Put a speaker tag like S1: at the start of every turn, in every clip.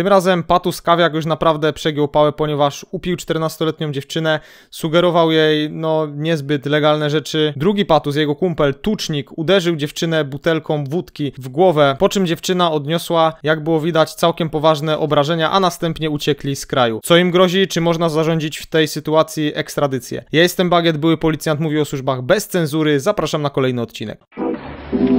S1: Tym razem Patus Kawiak już naprawdę przegiął pałę, ponieważ upił 14-letnią dziewczynę, sugerował jej no niezbyt legalne rzeczy. Drugi Patus, jego kumpel, tucznik, uderzył dziewczynę butelką wódki w głowę, po czym dziewczyna odniosła, jak było widać, całkiem poważne obrażenia, a następnie uciekli z kraju. Co im grozi, czy można zarządzić w tej sytuacji ekstradycję? Ja jestem Bagiet, były policjant, mówi o służbach bez cenzury, zapraszam na kolejny odcinek.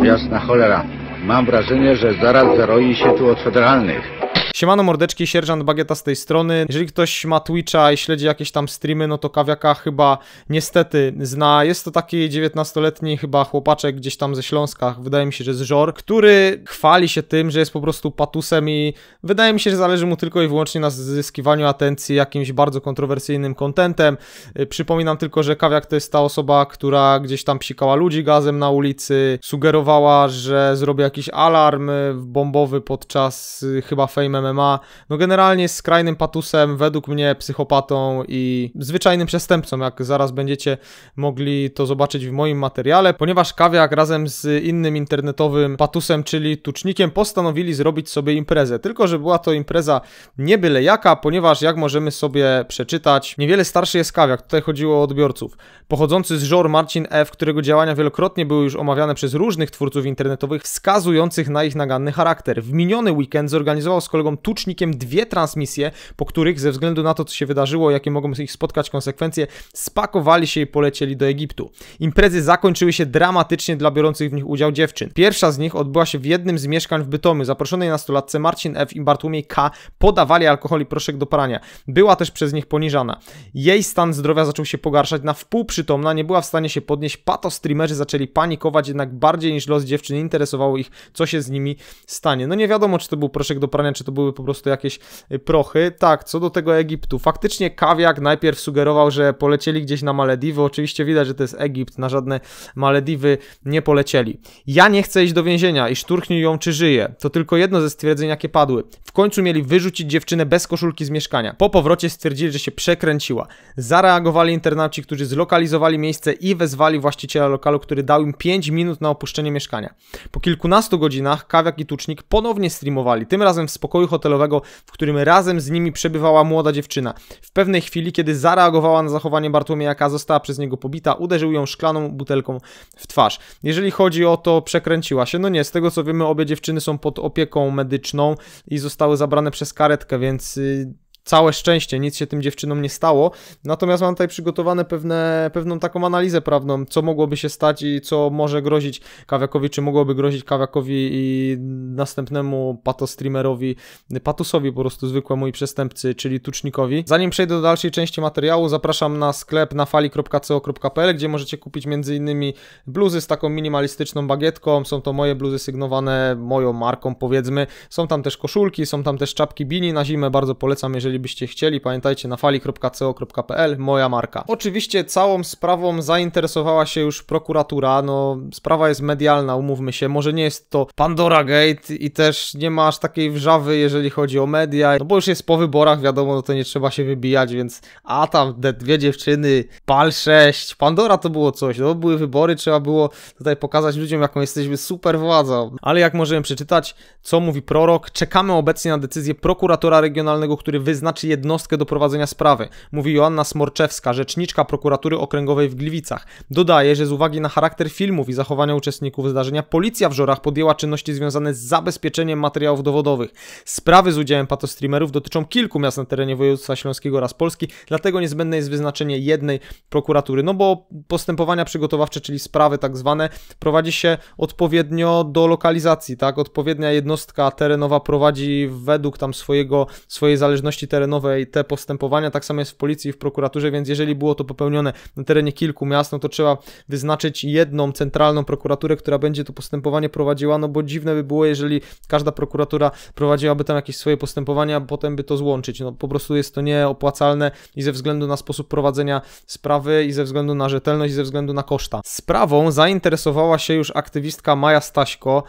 S1: Jasna cholera, mam wrażenie, że zaraz zaroi się tu od federalnych. Siemano mordeczki, sierżant Bagieta z tej strony. Jeżeli ktoś ma Twitcha i śledzi jakieś tam streamy, no to kawiaka chyba niestety zna. Jest to taki 19-letni chyba chłopaczek gdzieś tam ze Śląska, wydaje mi się, że z Żor, który chwali się tym, że jest po prostu patusem i wydaje mi się, że zależy mu tylko i wyłącznie na zyskiwaniu atencji jakimś bardzo kontrowersyjnym kontentem. Y, przypominam tylko, że kawiak to jest ta osoba, która gdzieś tam psikała ludzi gazem na ulicy, sugerowała, że zrobi jakiś alarm y, bombowy podczas y, chyba fame MMA. No generalnie jest skrajnym patusem, według mnie psychopatą i zwyczajnym przestępcą, jak zaraz będziecie mogli to zobaczyć w moim materiale, ponieważ Kawiak razem z innym internetowym patusem, czyli Tucznikiem, postanowili zrobić sobie imprezę. Tylko, że była to impreza nie byle jaka, ponieważ jak możemy sobie przeczytać, niewiele starszy jest Kawiak, tutaj chodziło o odbiorców. Pochodzący z żor Marcin F., którego działania wielokrotnie były już omawiane przez różnych twórców internetowych, wskazujących na ich naganny charakter. W miniony weekend zorganizował z kolegą tucznikiem dwie transmisje, po których ze względu na to, co się wydarzyło, jakie mogą ich spotkać konsekwencje, spakowali się i polecieli do Egiptu. Imprezy zakończyły się dramatycznie dla biorących w nich udział dziewczyn. Pierwsza z nich odbyła się w jednym z mieszkań w Bytomiu. Zaproszonej nastolatce Marcin F. i Bartłomiej K. podawali alkohol i proszek do parania. Była też przez nich poniżana. Jej stan zdrowia zaczął się pogarszać na wpół przytomna, nie była w stanie się podnieść. Pato streamerzy zaczęli panikować, jednak bardziej niż los dziewczyn interesowało ich, co się z nimi stanie. No nie wiadomo, czy to był proszek do prania, czy to był były po prostu jakieś y, prochy. Tak, co do tego Egiptu. Faktycznie Kawiak najpierw sugerował, że polecieli gdzieś na Malediwy. Oczywiście widać, że to jest Egipt, na żadne Malediwy nie polecieli. Ja nie chcę iść do więzienia i szturchnij ją, czy żyje. To tylko jedno ze stwierdzeń, jakie padły. W końcu mieli wyrzucić dziewczynę bez koszulki z mieszkania. Po powrocie stwierdzili, że się przekręciła. Zareagowali internauci, którzy zlokalizowali miejsce i wezwali właściciela lokalu, który dał im 5 minut na opuszczenie mieszkania. Po kilkunastu godzinach Kawiak i Tucznik ponownie streamowali, tym razem w spokoju hotelowego, w którym razem z nimi przebywała młoda dziewczyna. W pewnej chwili, kiedy zareagowała na zachowanie Bartłomiejaka, została przez niego pobita, uderzył ją szklaną butelką w twarz. Jeżeli chodzi o to, przekręciła się. No nie, z tego co wiemy, obie dziewczyny są pod opieką medyczną i zostały zabrane przez karetkę, więc y, całe szczęście, nic się tym dziewczynom nie stało. Natomiast mam tutaj przygotowane pewne, pewną taką analizę prawną, co mogłoby się stać i co może grozić Kawiakowi, czy mogłoby grozić Kawiakowi i następnemu patostreamerowi, patusowi po prostu zwykłemu i przestępcy, czyli tucznikowi. Zanim przejdę do dalszej części materiału, zapraszam na sklep na fali.co.pl, gdzie możecie kupić m.in. bluzy z taką minimalistyczną bagietką. Są to moje bluzy sygnowane moją marką, powiedzmy. Są tam też koszulki, są tam też czapki bini na zimę, bardzo polecam, jeżeli jeżeli byście chcieli, pamiętajcie na fali.co.pl, moja marka. Oczywiście całą sprawą zainteresowała się już prokuratura, no sprawa jest medialna, umówmy się, może nie jest to Pandora Gate i też nie ma aż takiej wrzawy, jeżeli chodzi o media, no bo już jest po wyborach, wiadomo, no to nie trzeba się wybijać, więc a tam te dwie dziewczyny, PAL 6, Pandora to było coś, no były wybory, trzeba było tutaj pokazać ludziom, jaką jesteśmy super władzą. Ale jak możemy przeczytać, co mówi prorok, czekamy obecnie na decyzję prokuratora regionalnego, który wyznaczył wyznaczy jednostkę do prowadzenia sprawy, mówi Joanna Smorczewska, rzeczniczka prokuratury okręgowej w Gliwicach. Dodaje, że z uwagi na charakter filmów i zachowania uczestników zdarzenia, policja w Żorach podjęła czynności związane z zabezpieczeniem materiałów dowodowych. Sprawy z udziałem patostreamerów dotyczą kilku miast na terenie województwa śląskiego oraz Polski, dlatego niezbędne jest wyznaczenie jednej prokuratury, no bo postępowania przygotowawcze, czyli sprawy tak zwane, prowadzi się odpowiednio do lokalizacji, tak? Odpowiednia jednostka terenowa prowadzi według tam swojego, swojej zależności terenowej te postępowania, tak samo jest w policji i w prokuraturze, więc jeżeli było to popełnione na terenie kilku miast, no to trzeba wyznaczyć jedną centralną prokuraturę, która będzie to postępowanie prowadziła, no bo dziwne by było, jeżeli każda prokuratura prowadziłaby tam jakieś swoje postępowania, a potem by to złączyć. No po prostu jest to nieopłacalne i ze względu na sposób prowadzenia sprawy i ze względu na rzetelność i ze względu na koszta. Sprawą zainteresowała się już aktywistka Maja Staśko.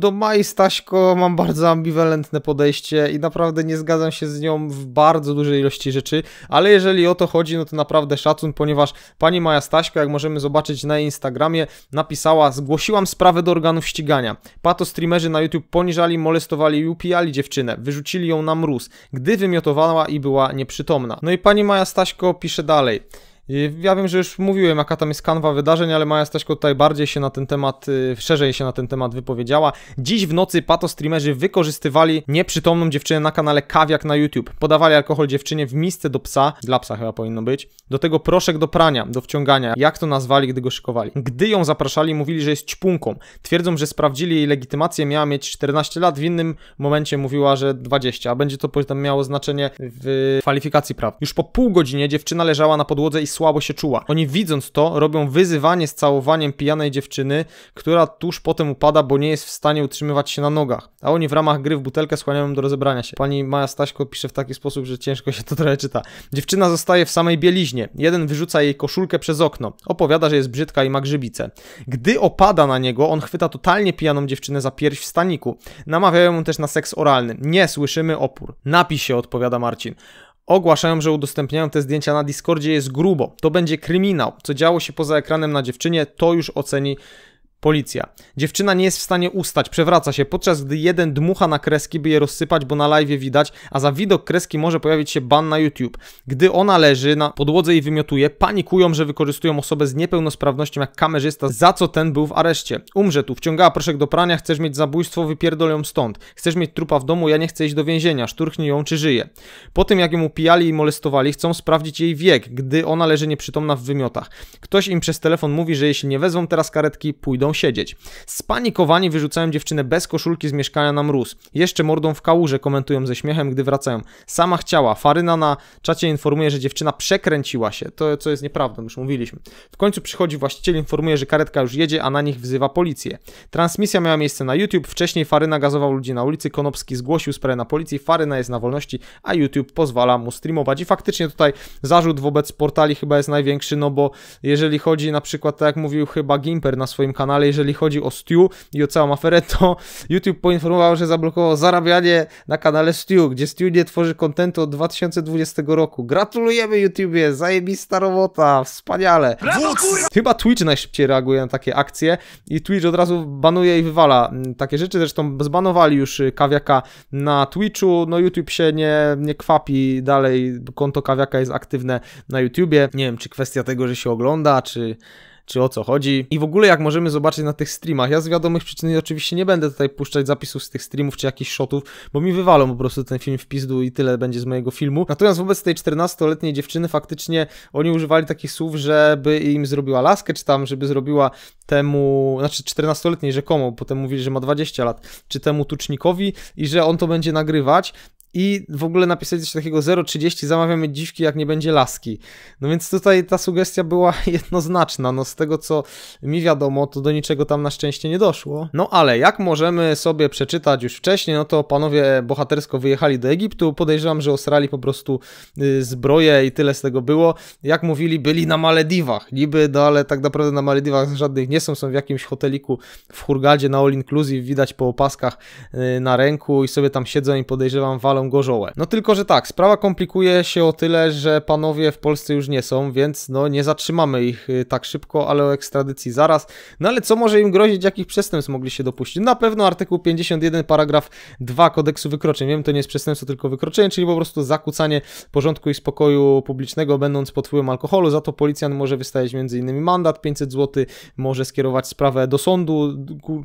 S1: Do Maji Staśko mam bardzo ambiwalentne podejście i naprawdę nie zgadzam się z nią w bardzo dużej ilości rzeczy, ale jeżeli o to chodzi, no to naprawdę szacun, ponieważ pani Maja Staśko, jak możemy zobaczyć na Instagramie, napisała, zgłosiłam sprawę do organów ścigania. Pato streamerzy na YouTube poniżali, molestowali i upijali dziewczynę, wyrzucili ją na mróz, gdy wymiotowała i była nieprzytomna. No i pani Maja Staśko pisze dalej. Ja wiem, że już mówiłem, jaka tam jest kanwa wydarzeń, ale Maja Staśko tutaj bardziej się na ten temat, y, szerzej się na ten temat wypowiedziała. Dziś w nocy pato streamerzy wykorzystywali nieprzytomną dziewczynę na kanale Kawiak na YouTube. Podawali alkohol dziewczynie w misce do psa, dla psa chyba powinno być, do tego proszek do prania, do wciągania, jak to nazwali, gdy go szykowali. Gdy ją zapraszali, mówili, że jest ćpunką. Twierdzą, że sprawdzili jej legitymację, miała mieć 14 lat, w innym momencie mówiła, że 20, a będzie to potem miało znaczenie w kwalifikacji praw. Już po pół godzinie dziewczyna leżała na podłodze i słabo się czuła. Oni widząc to, robią wyzywanie z całowaniem pijanej dziewczyny, która tuż potem upada, bo nie jest w stanie utrzymywać się na nogach. A oni w ramach gry w butelkę skłaniają do rozebrania się. Pani Maja Staśko pisze w taki sposób, że ciężko się to trochę czyta. Dziewczyna zostaje w samej bieliźnie. Jeden wyrzuca jej koszulkę przez okno. Opowiada, że jest brzydka i ma grzybice. Gdy opada na niego, on chwyta totalnie pijaną dziewczynę za pierś w staniku. Namawiają ją też na seks oralny. Nie słyszymy opór. Napisz, się, odpowiada Marcin. Ogłaszają, że udostępniają te zdjęcia na Discordzie, jest grubo. To będzie kryminał. Co działo się poza ekranem na dziewczynie, to już oceni Policja. Dziewczyna nie jest w stanie ustać, przewraca się, podczas gdy jeden dmucha na kreski, by je rozsypać, bo na live widać, a za widok kreski może pojawić się ban na YouTube. Gdy ona leży na podłodze i wymiotuje, panikują, że wykorzystują osobę z niepełnosprawnością jak kamerzysta, za co ten był w areszcie. Umrze tu, wciągała proszek do prania, chcesz mieć zabójstwo, wypierdol ją stąd. Chcesz mieć trupa w domu, ja nie chcę iść do więzienia, szturchnij ją, czy żyje. Po tym jak ją upijali i molestowali, chcą sprawdzić jej wiek, gdy ona leży nieprzytomna w wymiotach. Ktoś im przez telefon mówi, że jeśli nie wezwą teraz karetki, pójdą idą siedzieć. Spanikowani wyrzucają dziewczynę bez koszulki z mieszkania na mróz. Jeszcze mordą w kałuże komentują ze śmiechem, gdy wracają. Sama chciała. Faryna na czacie informuje, że dziewczyna przekręciła się. To, co jest nieprawdą, już mówiliśmy. W końcu przychodzi właściciel, informuje, że karetka już jedzie, a na nich wzywa policję. Transmisja miała miejsce na YouTube. Wcześniej Faryna gazował ludzi na ulicy. Konopski zgłosił sprawę na policji. Faryna jest na wolności, a YouTube pozwala mu streamować. I faktycznie tutaj zarzut wobec portali chyba jest największy, no bo jeżeli chodzi na przykład, tak jak mówił chyba Gimper na swoim kanale, ale jeżeli chodzi o Stu i o całą aferę, to YouTube poinformował, że zablokował zarabianie na kanale Stu, gdzie Stu nie tworzy kontentu od 2020 roku. Gratulujemy YouTubie, zajebista robota, wspaniale. Chyba Twitch najszybciej reaguje na takie akcje i Twitch od razu banuje i wywala mm, takie rzeczy, zresztą zbanowali już y, Kawiaka na Twitchu, no YouTube się nie, nie kwapi dalej, konto Kawiaka jest aktywne na YouTubie. Nie wiem, czy kwestia tego, że się ogląda, czy czy o co chodzi. I w ogóle jak możemy zobaczyć na tych streamach, ja z wiadomych przyczyn oczywiście nie będę tutaj puszczać zapisów z tych streamów czy jakichś shotów, bo mi wywalą po prostu ten film w pizdu i tyle będzie z mojego filmu. Natomiast wobec tej 14-letniej dziewczyny faktycznie oni używali takich słów, żeby im zrobiła laskę, czy tam, żeby zrobiła temu, znaczy 14-letniej rzekomo, potem mówili, że ma 20 lat, czy temu tucznikowi i że on to będzie nagrywać i w ogóle napisać coś takiego 0,30 zamawiamy dziwki, jak nie będzie laski. No więc tutaj ta sugestia była jednoznaczna. No z tego co mi wiadomo, to do niczego tam na szczęście nie doszło. No ale jak możemy sobie przeczytać już wcześniej, no to panowie bohatersko wyjechali do Egiptu. Podejrzewam, że osrali po prostu y, zbroję i tyle z tego było. Jak mówili, byli na Malediwach. Niby, no ale tak naprawdę na Malediwach żadnych nie są. Są w jakimś hoteliku w Hurgadzie na All Inclusive. Widać po opaskach y, na ręku i sobie tam siedzą i podejrzewam walą palą gorzołę. No tylko, że tak, sprawa komplikuje się o tyle, że panowie w Polsce już nie są, więc no nie zatrzymamy ich y, tak szybko, ale o ekstradycji zaraz. No ale co może im grozić, jakich przestępstw mogli się dopuścić? Na pewno artykuł 51 paragraf 2 kodeksu wykroczeń. Wiem, to nie jest przestępstwo, tylko wykroczenie, czyli po prostu zakłócanie porządku i spokoju publicznego będąc pod wpływem alkoholu. Za to policjant może wystawić m.in. mandat 500 zł, może skierować sprawę do sądu,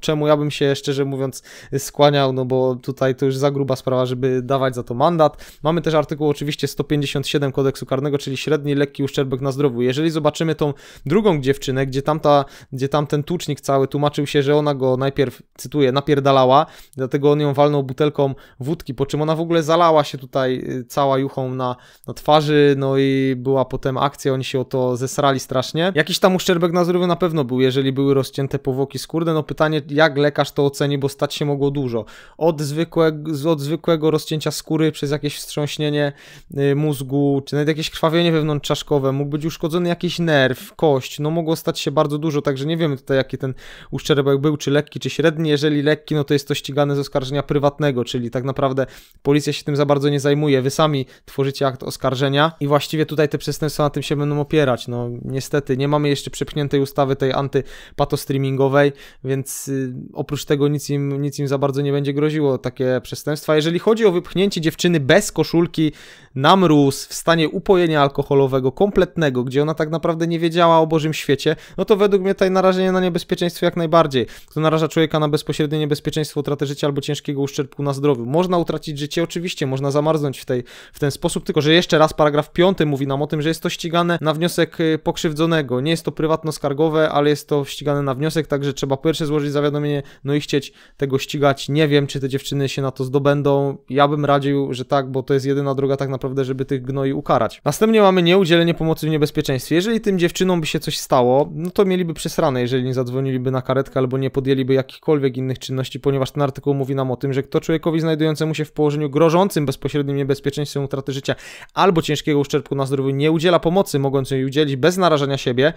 S1: czemu ja bym się szczerze mówiąc skłaniał, no bo tutaj to już za gruba sprawa, żeby dawać za to mandat. Mamy też artykuł oczywiście 157 kodeksu karnego, czyli średni lekki uszczerbek na zdrowiu. Jeżeli zobaczymy tą drugą dziewczynę, gdzie tamta, gdzie tamten tucznik cały tłumaczył się, że ona go najpierw, cytuję, napierdalała, dlatego on ją walnął butelką wódki, po czym ona w ogóle zalała się tutaj y, cała juchą na, na twarzy, no i była potem akcja, oni się o to zesrali strasznie. Jakiś tam uszczerbek na zdrowiu na pewno był, jeżeli były rozcięte powłoki skórne, no pytanie jak lekarz to oceni, bo stać się mogło dużo. Od, zwykłe, od zwykłego rozcięcia skóry przez jakieś wstrząśnienie y, mózgu, czy nawet jakieś krwawienie wewnątrzczaszkowe, mógł być uszkodzony jakiś nerw, kość, no mogło stać się bardzo dużo, także nie wiemy tutaj jaki ten uszczerbek był, czy lekki, czy średni, jeżeli lekki, no to jest to ścigane z oskarżenia prywatnego, czyli tak naprawdę policja się tym za bardzo nie zajmuje, wy sami tworzycie akt oskarżenia i właściwie tutaj te przestępstwa na tym się będą opierać, no niestety, nie mamy jeszcze przepchniętej ustawy tej antypatostreamingowej, więc y, oprócz tego nic im, nic im za bardzo nie będzie groziło takie przestępstwa. Jeżeli chodzi o wypchnięcie odsłonięcie dziewczyny bez koszulki na mróz, w stanie upojenia alkoholowego, kompletnego, gdzie ona tak naprawdę nie wiedziała o Bożym świecie, no to według mnie tutaj narażenie na niebezpieczeństwo jak najbardziej. To naraża człowieka na bezpośrednie niebezpieczeństwo utraty życia albo ciężkiego uszczerbku na zdrowiu. Można utracić życie, oczywiście, można zamarznąć w, tej, w ten sposób, tylko że jeszcze raz paragraf 5 mówi nam o tym, że jest to ścigane na wniosek y, pokrzywdzonego. Nie jest to prywatno-skargowe, ale jest to ścigane na wniosek, także trzeba po pierwsze złożyć zawiadomienie, no i chcieć tego ścigać. Nie wiem, czy te dziewczyny się na to zdobędą. Ja bym raczej radził, że tak, bo to jest jedyna droga tak naprawdę, żeby tych gnoi ukarać. Następnie mamy nieudzielenie pomocy w niebezpieczeństwie. Jeżeli tym dziewczynom by się coś stało, no to mieliby przesrane, jeżeli nie zadzwoniliby na karetkę albo nie podjęliby jakichkolwiek innych czynności, ponieważ ten artykuł mówi nam o tym, że kto człowiekowi znajdującemu się w położeniu grożącym bezpośrednim niebezpieczeństwem utraty życia albo ciężkiego uszczerbku na zdrowiu nie udziela pomocy mogącej udzielić bez narażenia siebie,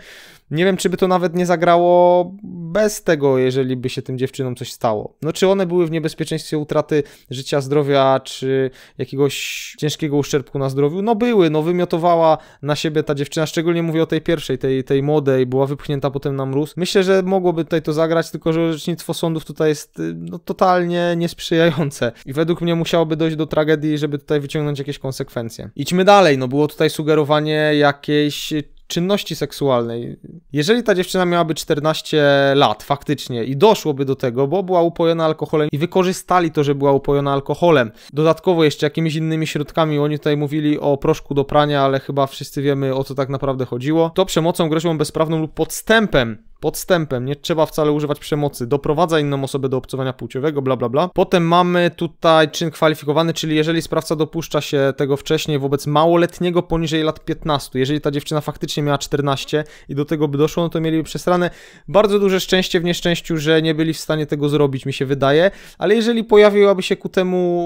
S1: nie wiem, czy by to nawet nie zagrało bez tego, jeżeli by się tym dziewczynom coś stało. No czy one były w niebezpieczeństwie utraty życia, zdrowia, czy czy jakiegoś ciężkiego uszczerbku na zdrowiu? No były, no wymiotowała na siebie ta dziewczyna, szczególnie mówię o tej pierwszej, tej, tej młodej, była wypchnięta potem na mróz. Myślę, że mogłoby tutaj to zagrać, tylko że orzecznictwo sądów tutaj jest y, no, totalnie niesprzyjające i według mnie musiałoby dojść do tragedii, żeby tutaj wyciągnąć jakieś konsekwencje. Idźmy dalej, no było tutaj sugerowanie jakiejś czynności seksualnej. Jeżeli ta dziewczyna miałaby 14 lat faktycznie i doszłoby do tego, bo była upojona alkoholem i wykorzystali to, że była upojona alkoholem, dodatkowo jeszcze jakimiś innymi środkami, oni tutaj mówili o proszku do prania, ale chyba wszyscy wiemy o co tak naprawdę chodziło, to przemocą groźbą bezprawną lub podstępem podstępem, nie trzeba wcale używać przemocy, doprowadza inną osobę do obcowania płciowego, bla bla bla. Potem mamy tutaj czyn kwalifikowany, czyli jeżeli sprawca dopuszcza się tego wcześniej wobec małoletniego poniżej lat 15, jeżeli ta dziewczyna faktycznie miała 14 i do tego by doszło, no to mieliby przesrane bardzo duże szczęście w nieszczęściu, że nie byli w stanie tego zrobić, mi się wydaje, ale jeżeli pojawiłaby się ku temu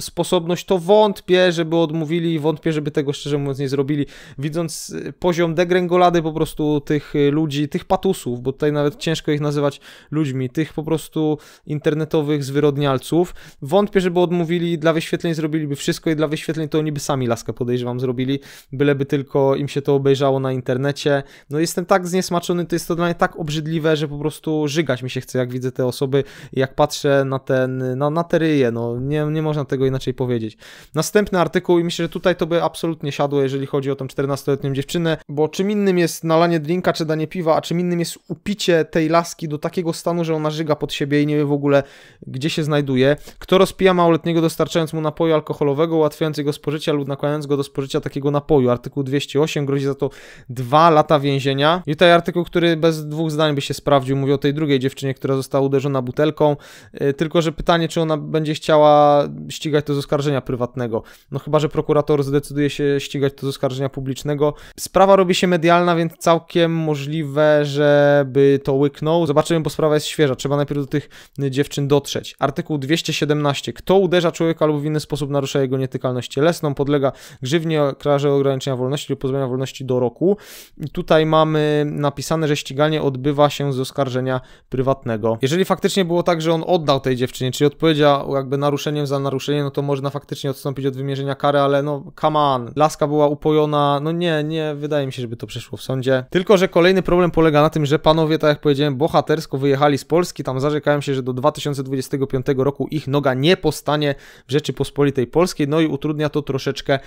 S1: sposobność, to wątpię, żeby odmówili i wątpię, żeby tego szczerze mówiąc nie zrobili, widząc y, poziom degrengolady po prostu tych y, ludzi, tych patusów, bo tutaj nawet ciężko ich nazywać ludźmi, tych po prostu internetowych zwyrodnialców. Wątpię, żeby odmówili, dla wyświetleń zrobiliby wszystko i dla wyświetleń to oni by sami laskę podejrzewam zrobili, byleby tylko im się to obejrzało na internecie. No jestem tak zniesmaczony, to jest to dla mnie tak obrzydliwe, że po prostu żygać mi się chce, jak widzę te osoby, jak patrzę na ten, na, na te ryje, no nie, nie można tego inaczej powiedzieć. Następny artykuł i myślę, że tutaj to by absolutnie siadło, jeżeli chodzi o tą 14-letnią dziewczynę, bo czym innym jest nalanie drinka czy danie piwa, a czym innym jest upicie tej laski do takiego stanu, że ona żyga pod siebie i nie wie w ogóle, gdzie się znajduje. Kto rozpija małoletniego, dostarczając mu napoju alkoholowego, ułatwiając jego spożycie lub nakładając go do spożycia takiego napoju. Artykuł 208 grozi za to dwa lata więzienia. I tutaj artykuł, który bez dwóch zdań by się sprawdził, mówi o tej drugiej dziewczynie, która została uderzona butelką. E, tylko, że pytanie, czy ona będzie chciała ścigać to z oskarżenia prywatnego. No chyba, że prokurator zdecyduje się ścigać to z oskarżenia publicznego. Sprawa robi się medialna, więc całkiem możliwe, że by to łyknął. Zobaczymy, bo sprawa jest świeża. Trzeba najpierw do tych y, dziewczyn dotrzeć. Artykuł 217. Kto uderza człowieka lub w inny sposób narusza jego nietykalność cielesną, podlega grzywnie, karze ograniczenia wolności lub pozbawienia wolności do roku. I tutaj mamy napisane, że ściganie odbywa się z oskarżenia prywatnego. Jeżeli faktycznie było tak, że on oddał tej dziewczynie, czyli odpowiedział jakby naruszeniem za naruszenie, no to można faktycznie odstąpić od wymierzenia kary, ale no come on. Laska była upojona, no nie, nie, wydaje mi się, żeby to przeszło w sądzie. Tylko, że kolejny problem polega na tym, że panowie, tak jak powiedziałem, bohatersko wyjechali z Polski. Tam zarzekałem się, że do 2025 roku ich noga nie postanie w Rzeczypospolitej Polskiej. No i utrudnia to troszeczkę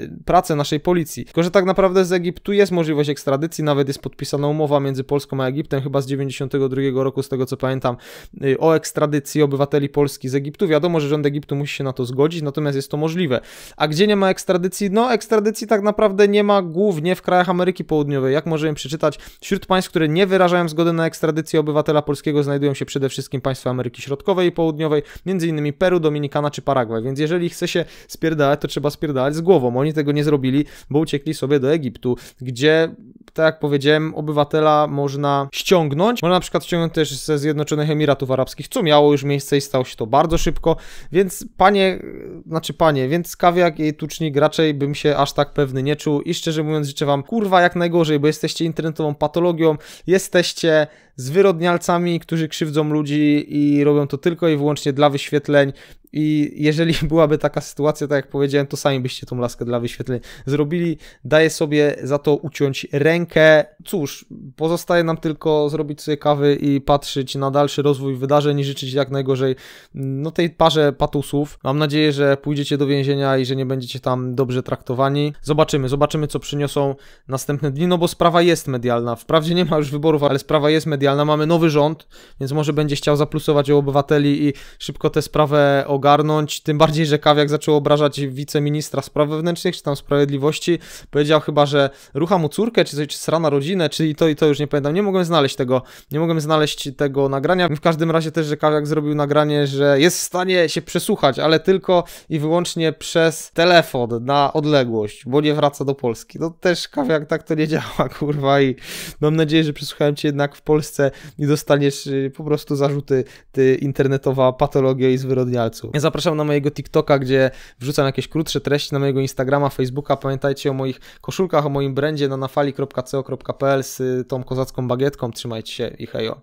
S1: y, pracę naszej policji. Tylko, że tak naprawdę z Egiptu jest możliwość ekstradycji. Nawet jest podpisana umowa między Polską a Egiptem, chyba z 92 roku, z tego co pamiętam, y, o ekstradycji obywateli Polski z Egiptu. Wiadomo, że rząd Egiptu musi się na to zgodzić, natomiast jest to możliwe. A gdzie nie ma ekstradycji? No, ekstradycji tak naprawdę nie ma głównie w krajach Ameryki Południowej. Jak możemy przeczytać, wśród państw, które nie wyrażają wyrażają zgodę na ekstradycję obywatela polskiego znajdują się przede wszystkim państwa Ameryki Środkowej i Południowej, m.in. Peru, Dominikana czy Paragwaj, więc jeżeli chce się spierdalać, to trzeba spierdalać z głową. Oni tego nie zrobili, bo uciekli sobie do Egiptu, gdzie, tak jak powiedziałem, obywatela można ściągnąć. Można na przykład ściągnąć też ze Zjednoczonych Emiratów Arabskich, co miało już miejsce i stało się to bardzo szybko, więc panie, znaczy panie, więc kawiak i tucznik raczej bym się aż tak pewny nie czuł i szczerze mówiąc życzę wam kurwa jak najgorzej, bo jesteście internetową patologią, Jestem jesteście z wyrodnialcami, którzy krzywdzą ludzi i robią to tylko i wyłącznie dla wyświetleń. I jeżeli byłaby taka sytuacja, tak jak powiedziałem, to sami byście tą laskę dla wyświetleń zrobili. Daję sobie za to uciąć rękę. Cóż, pozostaje nam tylko zrobić sobie kawy i patrzeć na dalszy rozwój wydarzeń i życzyć jak najgorzej mm, no, tej parze patusów. Mam nadzieję, że pójdziecie do więzienia i że nie będziecie tam dobrze traktowani. Zobaczymy, zobaczymy co przyniosą następne dni, no bo sprawa jest medialna. Wprawdzie nie ma już wyborów, ale sprawa jest medialna medialna, mamy nowy rząd, więc może będzie chciał zaplusować u obywateli i szybko tę sprawę ogarnąć, tym bardziej, że Kawiak zaczął obrażać wiceministra spraw wewnętrznych, czy tam sprawiedliwości, powiedział chyba, że rucha mu córkę, czy, czy srana rodzinę, czy i to i to już nie pamiętam, nie mogłem znaleźć tego, nie mogłem znaleźć tego nagrania, w każdym razie też, że Kawiak zrobił nagranie, że jest w stanie się przesłuchać, ale tylko i wyłącznie przez telefon na odległość, bo nie wraca do Polski, no też Kawiak tak to nie działa, kurwa i mam nadzieję, że przesłuchałem cię jednak w Polsce miejsce i dostaniesz y, po prostu zarzuty ty internetowa patologia i zwyrodnialców. Ja zapraszam na mojego TikToka, gdzie wrzucam jakieś krótsze treści, na mojego Instagrama, Facebooka. Pamiętajcie o moich koszulkach, o moim brandzie na nafali.co.pl z y, tą kozacką bagietką. Trzymajcie się i hejo.